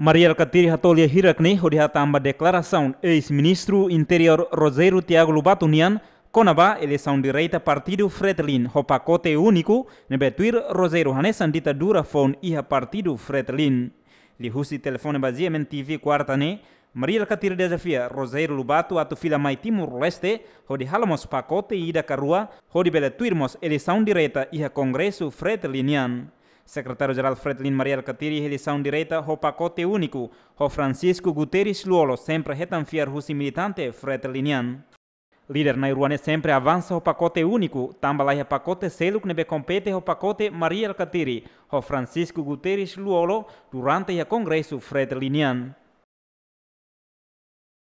Maria Alcatiri Ratoli Hirakne Horihataamba declaração ex-ministro interior Rosero Tiago Lubatunian Conaba eleição direita partido Fretlin ho pacote único nebetuir Roseiro Hanesan dura fon iha partido Fretlin. Lihusi telefone baziamen TV quartane Maria Alcatiri desafia Rosero Lubato atu fila mai Timur Leste hodi halamos pacote ida carua ho de beletuirmos eleição direita iha Kongresu Fretlinian. Secretário-Geral Fredlin Mariel Catiri eleição direta, o pacote único. O Francisco Guterres Luolo sempre retanfiar o militante Fredlinian. Líder na Iruane sempre avança o pacote único, também pacote selo que compete o pacote Maria Catiri, o Francisco Guterres Luolo, durante o Congresso Fredlinian.